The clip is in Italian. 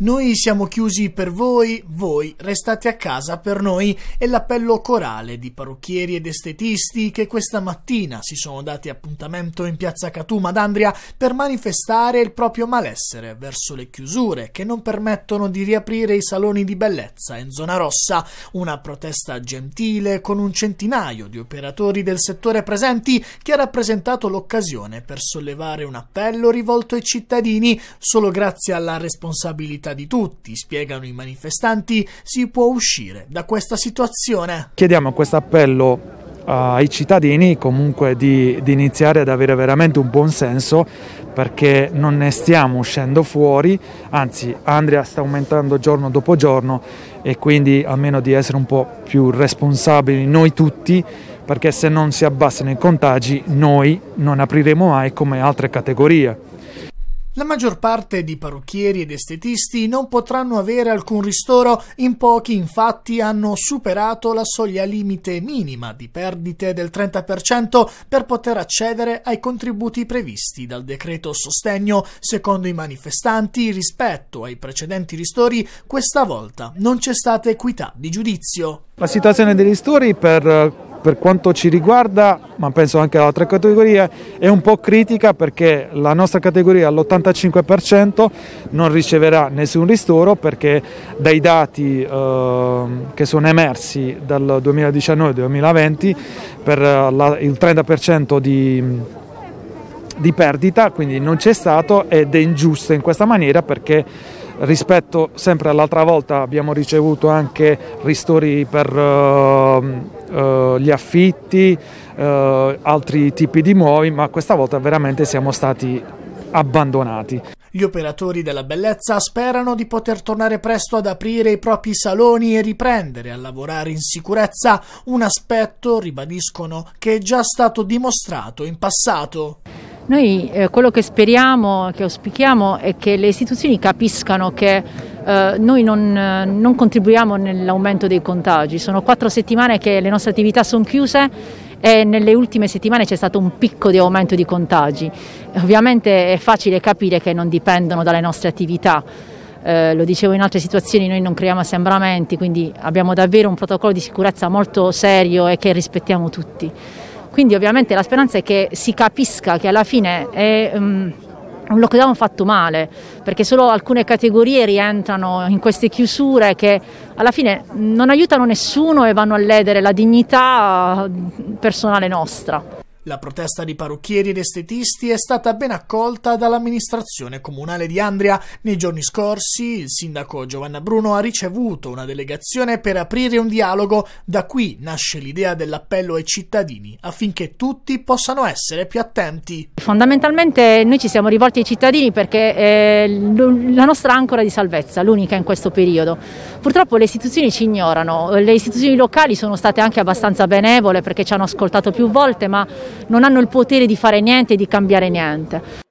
Noi siamo chiusi per voi, voi restate a casa per noi è l'appello corale di parrucchieri ed estetisti che questa mattina si sono dati appuntamento in piazza Catuma d'Andria per manifestare il proprio malessere verso le chiusure che non permettono di riaprire i saloni di bellezza in zona rossa, una protesta gentile con un centinaio di operatori del settore presenti che ha rappresentato l'occasione per sollevare un appello rivolto ai cittadini solo grazie alla responsabilità vita di tutti, spiegano i manifestanti, si può uscire da questa situazione. Chiediamo questo appello eh, ai cittadini comunque di, di, iniziare ad avere veramente un buon senso perché non ne stiamo uscendo fuori, anzi Andrea sta aumentando giorno dopo giorno e quindi almeno di essere un po' più responsabili noi tutti perché se non si abbassano i contagi noi non apriremo mai come altre categorie. La maggior parte di parrucchieri ed estetisti non potranno avere alcun ristoro, in pochi infatti hanno superato la soglia limite minima di perdite del 30% per poter accedere ai contributi previsti dal decreto sostegno. Secondo i manifestanti, rispetto ai precedenti ristori, questa volta non c'è stata equità di giudizio. La situazione degli ristori per per quanto ci riguarda, ma penso anche alle altre categorie, è un po' critica perché la nostra categoria all'85% non riceverà nessun ristoro perché dai dati eh, che sono emersi dal 2019-2020 per eh, la, il 30% di di perdita, quindi non c'è stato ed è ingiusto in questa maniera perché rispetto sempre all'altra volta abbiamo ricevuto anche ristori per uh, uh, gli affitti, uh, altri tipi di nuovi, ma questa volta veramente siamo stati abbandonati. Gli operatori della bellezza sperano di poter tornare presto ad aprire i propri saloni e riprendere a lavorare in sicurezza, un aspetto, ribadiscono, che è già stato dimostrato in passato. Noi eh, quello che speriamo, che auspichiamo è che le istituzioni capiscano che eh, noi non, eh, non contribuiamo nell'aumento dei contagi. Sono quattro settimane che le nostre attività sono chiuse e nelle ultime settimane c'è stato un picco di aumento di contagi. Ovviamente è facile capire che non dipendono dalle nostre attività. Eh, lo dicevo in altre situazioni, noi non creiamo assembramenti, quindi abbiamo davvero un protocollo di sicurezza molto serio e che rispettiamo tutti. Quindi ovviamente la speranza è che si capisca che alla fine è... Um, un lockdown fatto male, perché solo alcune categorie rientrano in queste chiusure che alla fine non aiutano nessuno e vanno a ledere la dignità mm, personale nostra. La protesta di parrucchieri ed estetisti è stata ben accolta dall'amministrazione comunale di Andria. Nei giorni scorsi il sindaco Giovanna Bruno ha ricevuto una delegazione per aprire un dialogo. Da qui nasce l'idea dell'appello ai cittadini affinché tutti possano essere più attenti. Fondamentalmente noi ci siamo rivolti ai cittadini perché è eh, la nostra ancora di salvezza, l'unica in questo periodo. Purtroppo le istituzioni ci ignorano, le istituzioni locali sono state anche abbastanza benevole perché ci hanno ascoltato più volte, ma non hanno il potere di fare niente e di cambiare niente.